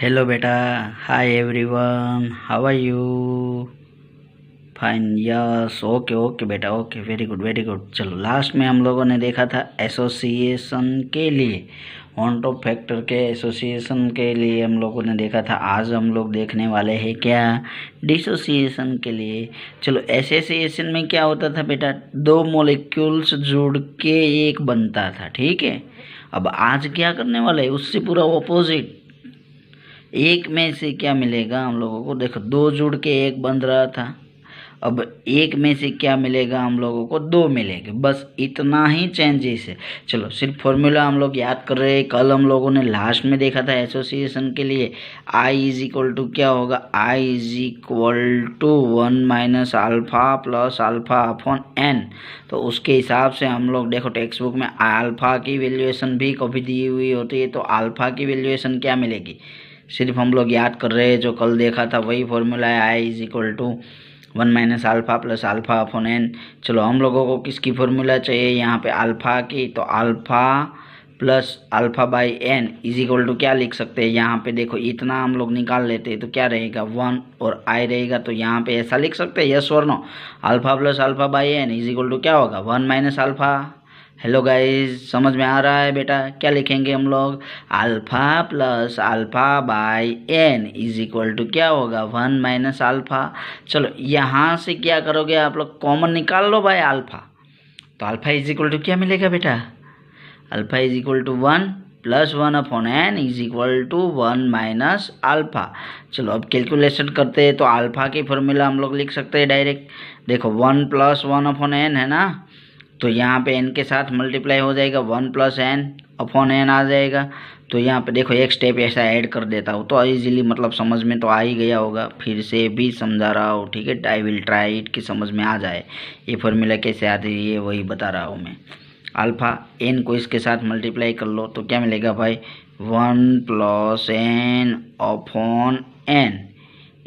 hello बेटा hi everyone how are you fine yes okay okay बेटा okay very good very good चलो last में हम लोगों ने देखा था एसोसिएशन के लिए ऑन टॉप फैक्टर के एसोसिएशन के लिए हम लोगों ने देखा था आज हम लोग देखने वाले हैं क्या डिसोसिएशन के लिए चलो एसोसिएशन में क्या होता था बेटा दो मोलिक्यूल्स जुड़ के एक बनता था ठीक है अब आज क्या करने वाले उससे पूरा ऑपोजिट एक में से क्या मिलेगा हम लोगों को देखो दो जुड़ के एक बन रहा था अब एक में से क्या मिलेगा हम लोगों को दो मिलेगा बस इतना ही चेंजेस है चलो सिर्फ फॉर्मूला हम लोग याद कर रहे हैं कल हम लोगों ने लास्ट में देखा था एसोसिएशन के लिए आई इज इक्वल टू क्या होगा i is equal to one minus alpha plus alpha upon n तो उसके हिसाब से हम लोग देखो टेक्स्ट बुक में अल्फा की वैल्यूएशन भी कभी दी हुई होती है तो अल्फा की वैल्यूएशन क्या मिलेगी सिर्फ हम लोग याद कर रहे हैं जो कल देखा था वही फॉर्मूला है i is equal to one minus alpha plus alpha upon n चलो हम लोगों को किसकी फॉर्मूला चाहिए यहाँ पे आल्फ़ा की तो alpha plus alpha by n is equal to क्या लिख सकते हैं यहाँ पे देखो इतना हम लोग निकाल लेते हैं तो क्या रहेगा वन और आई रहेगा तो यहाँ पे ऐसा लिख सकते हैं यस और no alpha plus alpha by n is equal to क्या होगा one minus alpha hello guys समझ में आ रहा है बेटा क्या लिखेंगे हम लोग alpha plus alpha by n is equal to क्या होगा वन माइनस अल्फ़ा चलो यहाँ से क्या करोगे आप लोग कॉमन निकाल लो भाई अल्फ़ा तो अल्फ़ा इज इक्वल टू क्या मिलेगा बेटा alpha is equal to one plus one upon n is equal to one minus alpha चलो अब कैलकुलेशन करते हैं तो अल्फ़ा की फॉर्मूला हम लोग लिख सकते हैं डायरेक्ट देखो one plus one upon n है ना तो यहाँ पे एन के साथ मल्टीप्लाई हो जाएगा one plus n upon n आ जाएगा तो यहाँ पे देखो एक स्टेप ऐसा ऐड कर देता हूँ तो इजीली मतलब समझ में तो आ ही गया होगा फिर से भी समझा रहा हूँ ठीक है आई विल ट्राई इट कि समझ में आ जाए ये फॉर्मूला कैसे आती है ये वही बता रहा हूँ मैं अल्फ़ा एन को इसके साथ मल्टीप्लाई कर लो तो क्या मिलेगा भाई one plus n upon n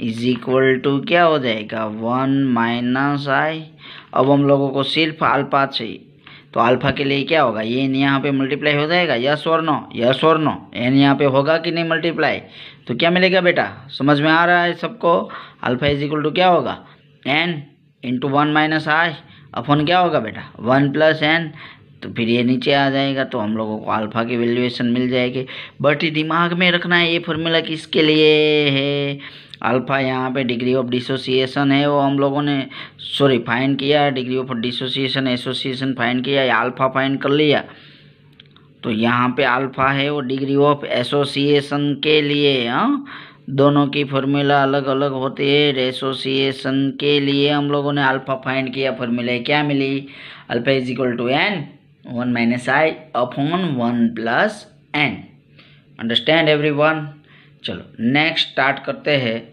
is equal to क्या हो जाएगा वन माइनस आई अब हम लोगों को सिर्फ अल्फा चाहिए तो अल्फा के लिए क्या होगा ये एन यहाँ पे मल्टीप्लाई हो जाएगा यस और नो यस और नो एन यहाँ पे होगा कि नहीं मल्टीप्लाई तो क्या मिलेगा बेटा समझ में आ रहा है सबको अल्फा इज इक्वल टू क्या होगा n into one minus i upon क्या होगा बेटा वन प्लस एन तो फिर ये नीचे आ जाएगा तो हम लोगों को अल्फा की वैल्यूएशन मिल जाएगी बट दिमाग में रखना है ये फॉर्मूला किसके लिए है अल्फ़ा यहाँ पे डिग्री ऑफ डिसोसिएशन है वो हम लोगों ने सॉरी फाइन किया degree of dissociation association find किया या अल्फ़ा फाइन कर लिया तो यहाँ पे अल्फ़ा है वो डिग्री ऑफ एसोसिएशन के लिए हाँ दोनों की फॉर्मूला अलग अलग होती है एसोसिएशन के लिए हम लोगों ने अल्फ़ा फाइंड किया फॉर्मूला क्या मिली alpha is equal to n one minus i upon one plus n understand everyone चलो नेक्स्ट स्टार्ट करते हैं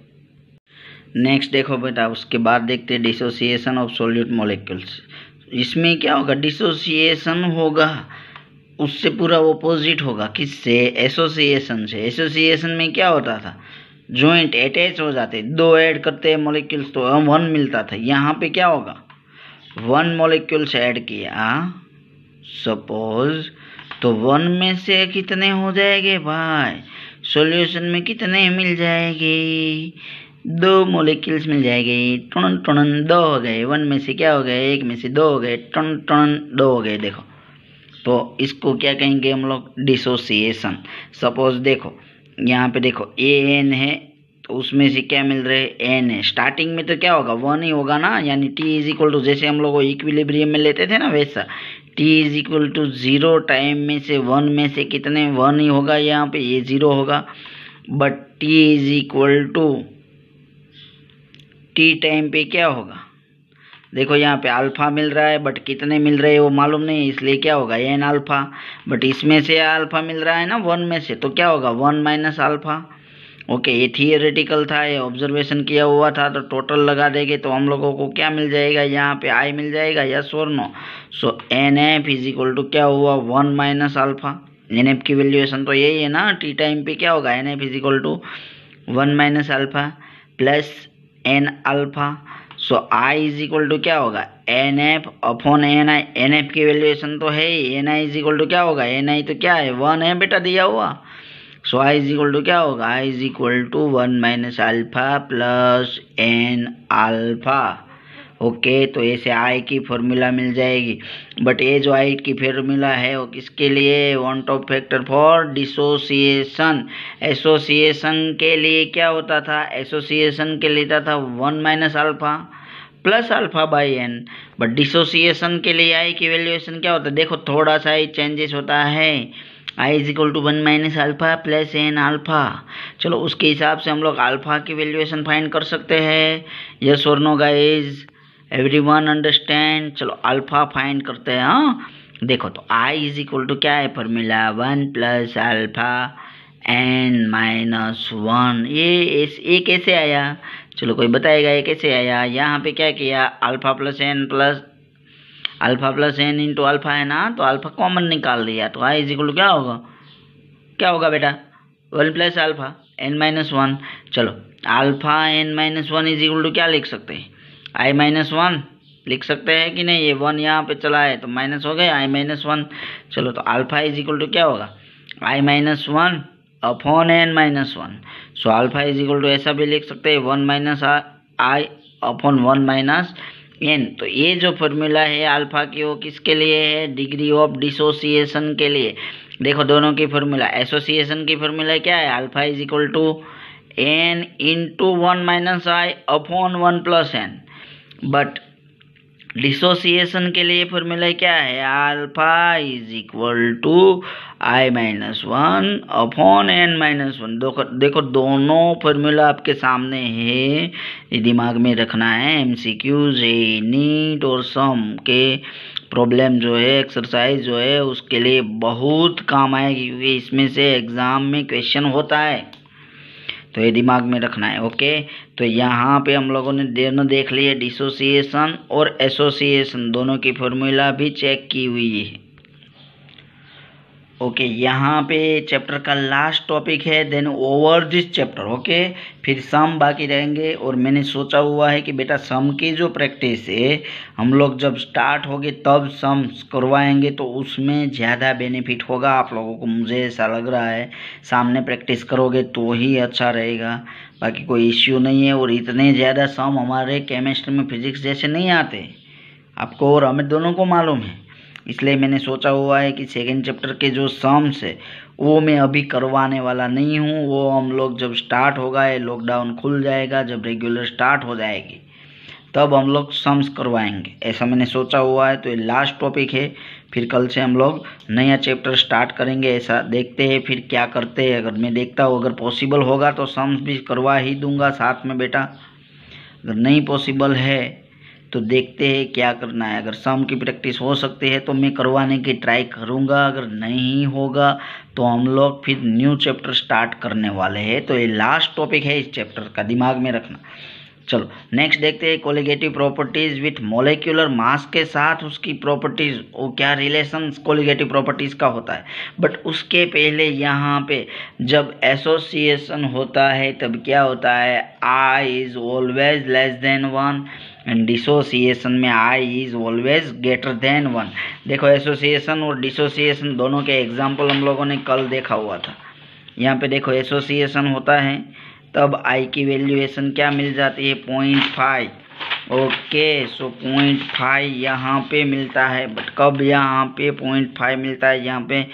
नेक्स्ट देखो बेटा उसके बाद देखते हैं डिसोसिएशन ऑफ सोल्यूट मोलिक्यूल्स इसमें क्या होगा डिसोसिएशन होगा उससे पूरा ओपोजिट होगा किससे एसोसिएशन से एसोसिएशन में क्या होता था जॉइंट अटैच हो जाते दो ऐड करते हैं मोलिक्यूल्स तो वन मिलता था यहाँ पे क्या होगा वन मोलिक्यूल्स ऐड किया सपोज तो वन में से कितने हो जाएंगे भाई सॉल्यूशन में कितने मिल जाएंगे दो मोलिक्यूल्स मिल जाएंगे टन टन दो हो गए वन में से क्या हो गए एक में से दो हो गए टुन टन दो हो गए देखो तो इसको क्या कहेंगे हम लोग डिसोसिएशन सपोज देखो यहाँ पे देखो ए एन है तो उसमें से क्या मिल रहे है एन है स्टार्टिंग में तो क्या होगा वन ही होगा ना यानी टी इज इक्वल टू जैसे हम लोग इक्विलिब्रियम में लेते थे ना वैसा t is equal to zero time में से वन में से कितने वन ही होगा यहाँ पे ये ज़ीरो होगा but t is equal to t time पे क्या होगा देखो यहाँ पे अल्फ़ा मिल रहा है बट कितने मिल रहे हैं वो मालूम नहीं इसलिए क्या होगा एन अल्फ़ा बट इसमें से अल्फ़ा मिल रहा है ना वन में से तो क्या होगा वन माइनस अल्फ़ा ओके ये थियोरेटिकल था ये ऑब्जर्वेशन किया हुआ था तो टोटल लगा देंगे तो हम लोगों को क्या मिल जाएगा यहाँ पे आई मिल जाएगा या सोर no so n f is equal to क्या हुआ one minus alpha n f की वैल्यूएशन तो यही है ना टी टाइम पे क्या होगा n f is equal to one minus alpha plus n alpha so i is equal to क्या होगा n f upon n i n f की वैल्यूएशन तो है ही n i is equal to क्या होगा एन आई तो क्या है वन है बेटा दिया हुआ so i is equal to क्या होगा i is equal to one minus alpha plus n alpha okay तो ऐसे आई की फॉर्मूला मिल जाएगी बट ये जो आई की फॉर्मूला है वो किसके लिए van't Hoff factor for dissociation association के लिए क्या होता था एसोसिएशन के लेता था one minus alpha plus alpha by n but dissociation के लिए आई की वैल्यूएशन क्या होता है देखो थोड़ा सा ही चेंजेस होता है i is equal to one minus alpha plus n alpha चलो उसके हिसाब से हम लोग अल्फा की वैल्यूएशन फाइंड कर सकते हैं यस और no guys everyone understand चलो अल्फा फाइंड करते हैं हाँ देखो तो आई इज इक्वल टू क्या है formula one plus alpha n minus one ये एस, ये कैसे आया चलो कोई बताएगा ये कैसे आया यहाँ पे क्या किया alpha plus n plus alpha plus n into alpha है ना तो अल्फा कॉमन निकाल दिया तो आई इज इक्वल क्या होगा क्या होगा बेटा one plus alpha n minus one चलो alpha n minus one is equal to क्या लिख सकते हैं आई माइनस वन लिख सकते हैं कि नहीं ये वन यहाँ पे चला है तो माइनस हो गया आई माइनस वन चलो तो अल्फा इज इक्वल टू क्या होगा i minus one upon n minus one so alpha is equal to ऐसा भी लिख सकते हैं one minus i upon one minus n तो ये जो फॉर्मूला है अल्फा की वो किसके लिए है डिग्री ऑफ डिसोसिएशन के लिए देखो दोनों की फॉर्मूला एसोसिएशन की फॉर्मूला क्या है alpha is equal to n into one minus i upon one plus n but dissociation के लिए फॉर्मूला क्या है alpha is equal to i minus one upon n minus one देखो दोनों फॉर्मूला आपके सामने है ये दिमाग में रखना है एम सी क्यूज है नीट और सम के प्रॉब्लम जो है एक्सरसाइज जो है उसके लिए बहुत काम आएगी क्योंकि इसमें से एग्ज़ाम में क्वेश्चन होता है तो ये दिमाग में रखना है ओके तो यहाँ पे हम लोगों ने दोनों देख लिए डिसोसिएशन और एसोसिएशन दोनों की फॉर्मूला भी चेक की हुई है ओके यहाँ पे चैप्टर का लास्ट टॉपिक है then over this chapter okay फिर सम बाकी रहेंगे और मैंने सोचा हुआ है कि बेटा सम की जो प्रैक्टिस है हम लोग जब स्टार्ट होगी तब सम करवाएंगे तो उसमें ज़्यादा बेनिफिट होगा आप लोगों को मुझे ऐसा लग रहा है सामने प्रैक्टिस करोगे तो ही अच्छा रहेगा बाकी कोई इश्यू नहीं है और इतने ज़्यादा सम हमारे केमिस्ट्री में फिजिक्स जैसे नहीं आते आपको और हमें दोनों को मालूम है इसलिए मैंने सोचा हुआ है कि सेकेंड चैप्टर के जो सम्स है वो मैं अभी करवाने वाला नहीं हूँ वो हम लोग जब स्टार्ट होगा ये लॉकडाउन खुल जाएगा जब रेगुलर स्टार्ट हो जाएगी तब हम लोग सम्स करवाएंगे ऐसा मैंने सोचा हुआ है तो ये लास्ट टॉपिक है फिर कल से हम लोग नया चैप्टर स्टार्ट करेंगे ऐसा देखते हैं फिर क्या करते हैं अगर मैं देखता हूँ अगर पॉसिबल होगा तो सम्स भी करवा ही दूंगा साथ में बेटा अगर नहीं पॉसिबल है तो देखते हैं क्या करना है अगर शाम की प्रैक्टिस हो सकती है तो मैं करवाने की ट्राई करूँगा अगर नहीं होगा तो हम लोग फिर न्यू चैप्टर स्टार्ट करने वाले हैं तो ये लास्ट टॉपिक है इस चैप्टर का दिमाग में रखना चलो नेक्स्ट देखते हैं colligative properties with molecular mass के साथ उसकी प्रॉपर्टीज वो क्या रिलेशन कोलिगेटिव प्रॉपर्टीज का होता है बट उसके पहले यहाँ पे जब एसोसिएशन होता है तब क्या होता है i is always less than one and dissociation में i is always greater than one देखो एसोसिएशन और डिसोसिएशन दोनों के एग्जाम्पल हम लोगों ने कल देखा हुआ था यहाँ पे देखो एसोसिएशन होता है तब आई की वैल्यूएशन क्या मिल जाती है point five okay so point five यहाँ पे मिलता है बट कब यहाँ पे पॉइंट फाइव मिलता है यहाँ पे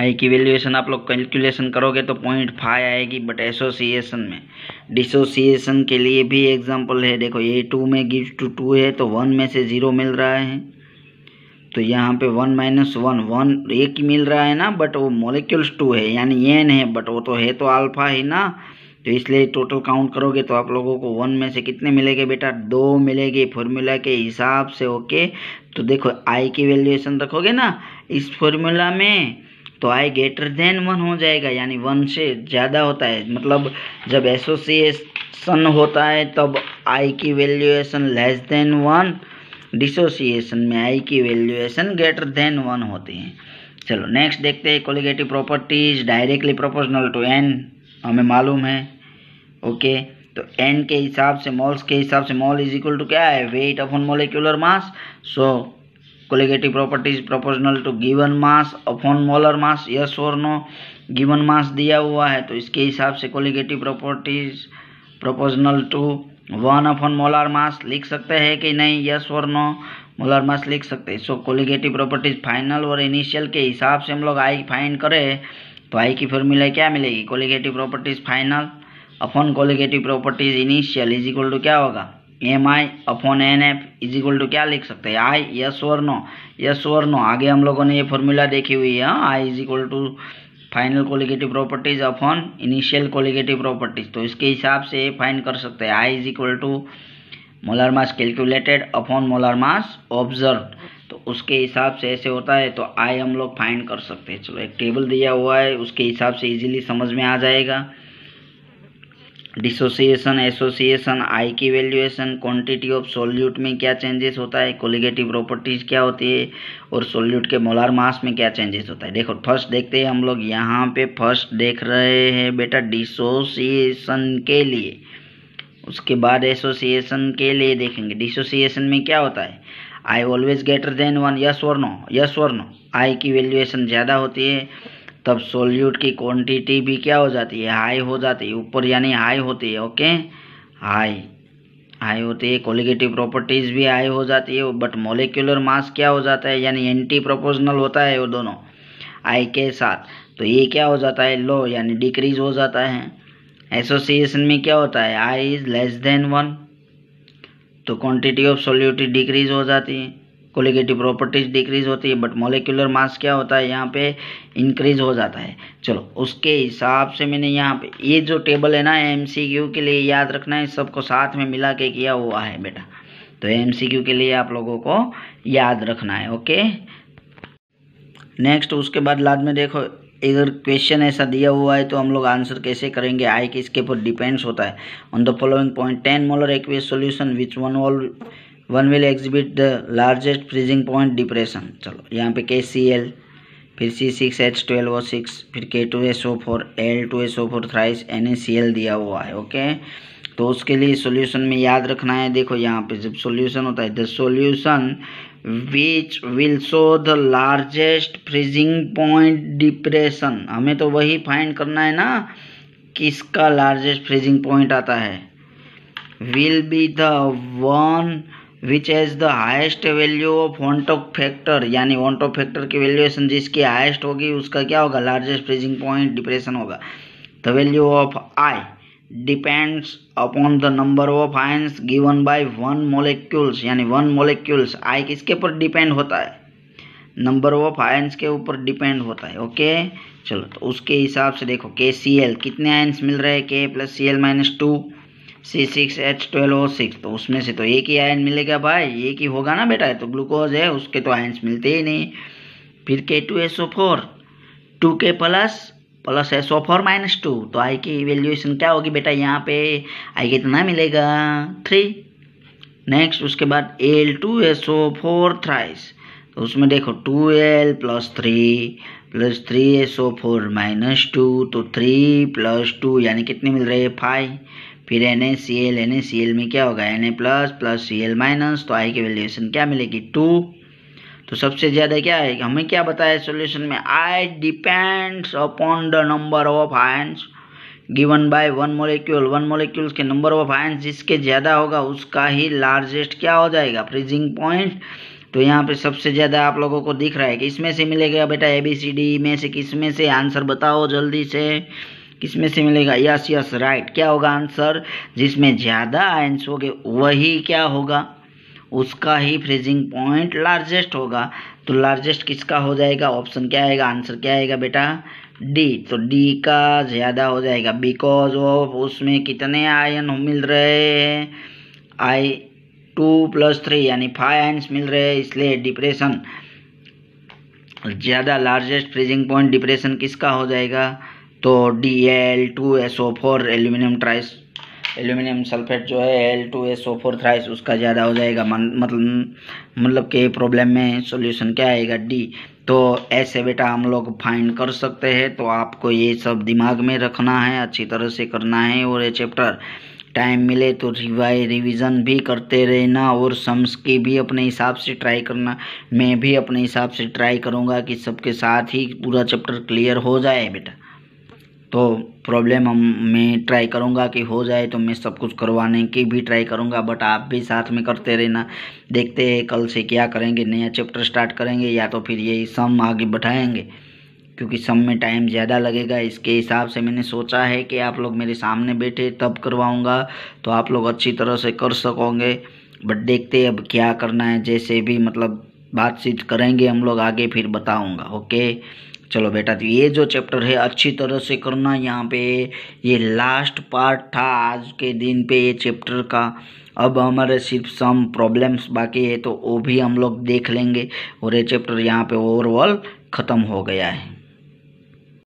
आई की वैल्यूएशन आप लोग कैलकुलेशन करोगे तो पॉइंट फाइव आएगी बट एसोसिएशन में डिसोसिएशन के लिए भी एग्जाम्पल है देखो ये टू में गिव टू टू है तो वन में से ज़ीरो मिल रहा है तो यहाँ पे वन माइनस वन वन एक ही मिल रहा है ना बट वो मोलिक्यूल्स टू है यानी एन है बट वो तो है तो अल्फा ही ना तो इसलिए टोटल काउंट करोगे तो आप लोगों को वन में से कितने मिलेंगे बेटा दो मिलेंगे फॉर्मूला के हिसाब से ओके तो देखो आई की वैल्यूएशन रखोगे ना इस फॉर्मूला में तो आई ग्रेटर देन वन हो जाएगा यानी वन से ज़्यादा होता है मतलब जब एसोसिएशन होता है तब आई की valuation less than one dissociation में आई की वैल्यूएशन ग्रेटर देन वन होती है चलो नेक्स्ट देखते हैं colligative properties directly proportional to n हमें मालूम है ओके तो एन के हिसाब से मॉल्स के हिसाब से मॉल इज इक्वल टू क्या है weight upon molecular mass so colligative properties proportional to given mass upon molar mass yes और नो गिवन मास दिया हुआ है तो इसके हिसाब से colligative properties proportional to one upon molar mass लिख सकते हैं कि नहीं यस और नो मोलर मास लिख सकते हैं सो कोलिगेटिव प्रॉपर्टीज फाइनल और इनिशियल के हिसाब से हम लोग आई फाइन करें तो आई की फॉर्मूला क्या मिलेगी colligative properties final upon colligative properties initial is equal to क्या होगा M i upon n f is equal to क्या लिख सकते हैं आई यस और नो यस और नो आगे हम लोगों ने ये फॉर्मूला देखी हुई है i is equal to final colligative properties upon initial colligative properties तो इसके हिसाब से फाइन कर सकते हैं i is equal to molar mass calculated upon molar mass observe तो उसके हिसाब से ऐसे होता है तो आई हम लोग फाइंड कर सकते हैं चलो एक टेबल दिया हुआ है उसके हिसाब से इजीली समझ में आ जाएगा डिसोसिएशन एसोसिएशन आई की वैल्यूएशन क्वांटिटी ऑफ सोल्यूट में क्या चेंजेस होता है कोलिगेटिव प्रॉपर्टीज क्या होती है और सोल्यूट के मोलार मास में क्या चेंजेस होता है देखो फर्स्ट देखते हैं हम लोग यहाँ पे फर्स्ट देख रहे हैं बेटा डिसोसिएशन के लिए उसके बाद एसोसिएशन के लिए देखेंगे डिसोसिएशन में क्या होता है i always greater than one yes or no no yes or no no i की वैल्यूएशन ज़्यादा होती है तब सोल्यूट की क्वांटिटी भी क्या हो जाती है हाई हो जाती है ऊपर यानी हाई होती है ओके हाई हाई होती है कोलिगेटिव प्रॉपर्टीज भी हाई हो जाती है बट मोलिकुलर मास क्या हो जाता है यानी एंटी प्रोपोर्शनल होता है वो दोनों आई के साथ तो ये क्या हो जाता है लो यानी डिक्रीज हो जाता है एसोसिएशन में क्या होता है i is less than one तो क्वांटिटी ऑफ सोल्यूटी डिक्रीज हो जाती है कोलिगेटिव प्रॉपर्टीज डिक्रीज होती है बट मोलिकुलर मास क्या होता है यहाँ पे इंक्रीज हो जाता है चलो उसके हिसाब से मैंने यहाँ पे ये जो टेबल है ना एम के लिए याद रखना है सबको साथ में मिला के किया हुआ है बेटा तो एम के लिए आप लोगों को याद रखना है ओके नेक्स्ट उसके बाद लाद में देखो अगर क्वेश्चन ऐसा दिया हुआ है तो हम लोग आंसर कैसे करेंगे आई किसके पर डिपेंड्स होता है on the following point ten molar aqueous solution which one all one will exhibit the largest freezing point depression चलो यहाँ पे के सी एल फिर C six H twelve O six फिर K two S O four L two S O four thrice N A C L दिया हुआ है okay तो उसके लिए सोल्यूशन में याद रखना है देखो यहाँ पे जब सोल्यूशन होता है the solution which will show the largest freezing point depression हमें तो वही फाइंड करना है ना किसका लार्जेस्ट फ्रीजिंग पॉइंट आता है will be the one which has the highest value of van't Hoff factor यानी वॉन्ट ऑफ फैक्टर की वैल्यूएशन जिसकी हाइस्ट होगी उसका क्या होगा लार्जेस्ट फ्रीजिंग पॉइंट डिप्रेशन होगा the value of i depends upon the number of ions given by one molecules यानी one molecules i किसके ऊपर डिपेंड होता है नंबर ऑफ आयंस के ऊपर डिपेंड होता है ओके चलो तो उसके हिसाब से देखो के सी एल कितने आयंस मिल रहे हैं K plus C L minus two C six H twelve O six तो उसमें से तो एक ही आयन मिलेगा भाई एक ही होगा ना बेटा तो ग्लूकोज है उसके तो आयन्स मिलते ही नहीं फिर K two S O four two K plus plus S O four minus two तो आई की वैल्यूएशन क्या होगी बेटा यहाँ पे आई कितना मिलेगा थ्री नेक्स्ट उसके बाद L two S O four thrice तो उसमें देखो two L plus three plus three S O four minus two तो थ्री प्लस टू यानी कितने मिल रहे हैं फाइव फिर N A C L N A C L में क्या होगा N A plus plus C L minus तो आई की वैल्यूएशन क्या मिलेगी टू तो सबसे ज़्यादा क्या है हमें क्या बताया सोल्यूशन में i depends upon the number of ions given by one molecule one molecules के नंबर ऑफ आयंस जिसके ज़्यादा होगा उसका ही लार्जेस्ट क्या हो जाएगा फ्रीजिंग पॉइंट तो यहाँ पे सबसे ज़्यादा आप लोगों को दिख रहा है कि इसमें से मिलेगा बेटा ए बी सी डी में से किस में से आंसर बताओ जल्दी से किसमें से मिलेगा यस यस राइट क्या होगा आंसर जिसमें ज़्यादा आयंस होंगे वही क्या होगा उसका ही फ्रीजिंग पॉइंट लार्जेस्ट होगा तो लार्जेस्ट किसका हो जाएगा ऑप्शन क्या आएगा आंसर क्या आएगा बेटा डी तो डी का ज़्यादा हो जाएगा बिकॉज ऑफ उसमें कितने आयन मिल रहे हैं आई टू प्लस थ्री यानी फाइव आयंस मिल रहे हैं इसलिए डिप्रेशन ज़्यादा लार्जेस्ट फ्रीजिंग पॉइंट डिप्रेशन किसका हो जाएगा तो D L two S O four aluminium thrice aluminium sulphate जो है L two S O four thrice उसका ज़्यादा हो जाएगा मतलब मतलब के प्रॉब्लम में सॉल्यूशन क्या आएगा डी तो ऐसे बेटा हम लोग फाइंड कर सकते हैं तो आपको ये सब दिमाग में रखना है अच्छी तरह से करना है और ये चैप्टर टाइम मिले तो रिवाई रिवीजन भी करते रहना और सम्स की भी अपने हिसाब से ट्राई करना मैं भी अपने हिसाब से ट्राई करूँगा कि सबके साथ ही पूरा चैप्टर क्लियर हो जाए बेटा तो प्रॉब्लम मैं ट्राई करूँगा कि हो जाए तो मैं सब कुछ करवाने की भी ट्राई करूँगा बट आप भी साथ में करते रहना देखते हैं कल से क्या करेंगे नया चैप्टर स्टार्ट करेंगे या तो फिर यही सम आगे बढ़ाएंगे क्योंकि सम में टाइम ज़्यादा लगेगा इसके हिसाब से मैंने सोचा है कि आप लोग मेरे सामने बैठे तब करवाऊँगा तो आप लोग अच्छी तरह से कर सकोगे बट देखते अब क्या करना है जैसे भी मतलब बातचीत करेंगे हम लोग आगे फिर बताऊँगा ओके चलो बेटा तो ये जो चैप्टर है अच्छी तरह से करना यहाँ पे ये लास्ट पार्ट था आज के दिन पे ये चैप्टर का अब हमारे सिर्फ सम प्रॉब्लम्स बाकी है तो वो भी हम लोग देख लेंगे और ये चैप्टर यहाँ पे ओवरऑल ख़त्म हो गया है